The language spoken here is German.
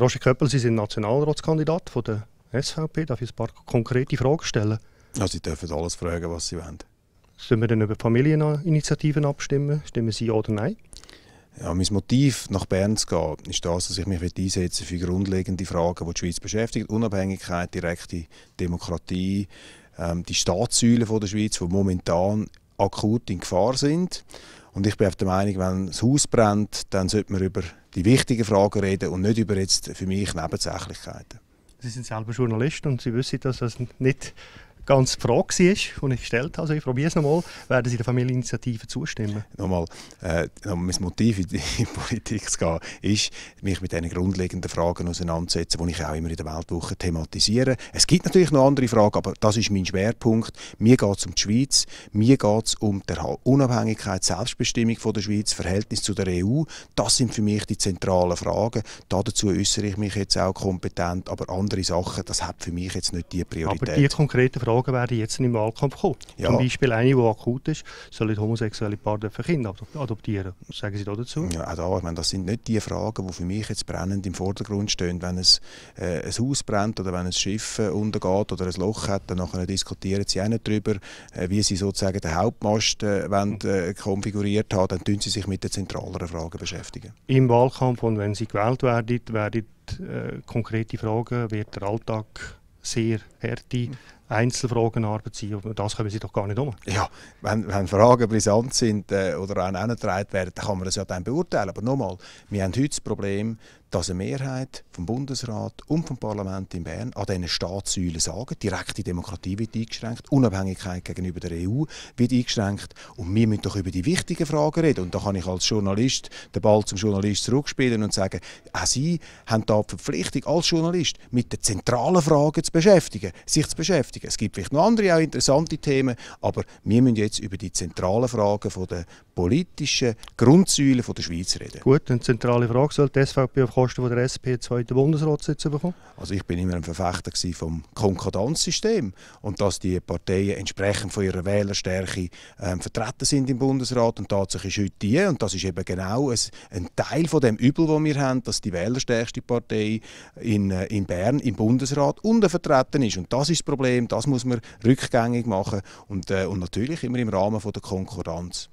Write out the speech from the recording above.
Roger Köppel, Sie sind Nationalratskandidat von der SVP. Darf ich ein paar konkrete Fragen stellen? Ja, Sie dürfen alles fragen, was Sie wollen. Sollen wir dann über Familieninitiativen abstimmen? Stimmen Sie ja oder nein? Ja, mein Motiv, nach Bern zu gehen, ist das, dass ich mich einsetzen für grundlegende Fragen, die die Schweiz beschäftigt. Unabhängigkeit, direkte Demokratie, ähm, die Staatssäulen der Schweiz, die momentan akut in Gefahr sind. Und ich bin auf der Meinung, wenn das Haus brennt, dann sollte man über die wichtigen Fragen reden und nicht über jetzt für mich Nebensächlichkeiten. Sie sind selber Journalist und Sie wissen, dass das nicht ganz Frage war die ich gestellt habe, also ich probiere es nochmal, werden Sie der Familieninitiative zustimmen? Nochmal, äh, mein Motiv in die Politik zu gehen, ist, mich mit diesen grundlegenden Fragen auseinanderzusetzen, die ich auch immer in der Weltwoche thematisiere. Es gibt natürlich noch andere Fragen, aber das ist mein Schwerpunkt. Mir geht es um die Schweiz, mir geht es um die Unabhängigkeit, Selbstbestimmung von der Schweiz, Verhältnis zu der EU. Das sind für mich die zentralen Fragen. Dazu äußere ich mich jetzt auch kompetent, aber andere Sachen, das hat für mich jetzt nicht die Priorität. Aber die konkreten Fragen Fragen werden jetzt im Wahlkampf kommen. Ja. Zum Beispiel eine, die akut ist, sollen homosexuelle Paare Kinder adoptieren. Was sagen Sie da dazu? Ja, auch also, da, ich meine, das sind nicht die Fragen, die für mich jetzt brennend im Vordergrund stehen. Wenn es, äh, ein Haus brennt oder wenn ein Schiff äh, untergeht oder ein Loch hat, dann nachher diskutieren sie auch nicht darüber, äh, wie sie sozusagen den Hauptmast äh, wollen, mhm. äh, konfiguriert haben. Dann tun sie sich mit den zentraleren Fragen beschäftigen. Im Wahlkampf und wenn sie gewählt werden, werden äh, konkrete Fragen, wird der Alltag sehr harte Einzelfragenarbeit sein. um das kommen Sie doch gar nicht um. Ja, wenn, wenn Fragen brisant sind äh, oder auch angetragen werden, dann kann man das ja dann beurteilen. Aber nochmal, wir haben heute das Problem, dass eine Mehrheit vom Bundesrat und vom Parlament in Bern an diesen Staatssäulen sagen, direkte Demokratie wird eingeschränkt, Unabhängigkeit gegenüber der EU wird eingeschränkt und wir müssen doch über die wichtigen Fragen reden. Und da kann ich als Journalist den Ball zum Journalist zurückspielen und sagen, auch Sie haben da die Verpflichtung als Journalist mit den zentralen Fragen zu beschäftigen, sich zu beschäftigen beschäftigen. Es gibt vielleicht noch andere auch interessante Themen, aber wir müssen jetzt über die zentralen Fragen von der politischen Grundsäule von der Schweiz reden. Gut, eine zentrale Frage, soll die SVP auf Kosten der SP einen zweiten Bundesratssitz bekommen? Also ich bin immer ein Verfechter vom Konkordanzsystem und dass die Parteien entsprechend von ihrer Wählerstärke ähm, vertreten sind im Bundesrat und tatsächlich ist heute die, und das ist eben genau ein, ein Teil von dem Übel, das wir haben, dass die wählerstärkste Partei in, äh, in Bern im Bundesrat untervertreten ist und das ist das Problem, das muss man rückgängig machen und, äh, und natürlich immer im Rahmen von der Konkurrenz.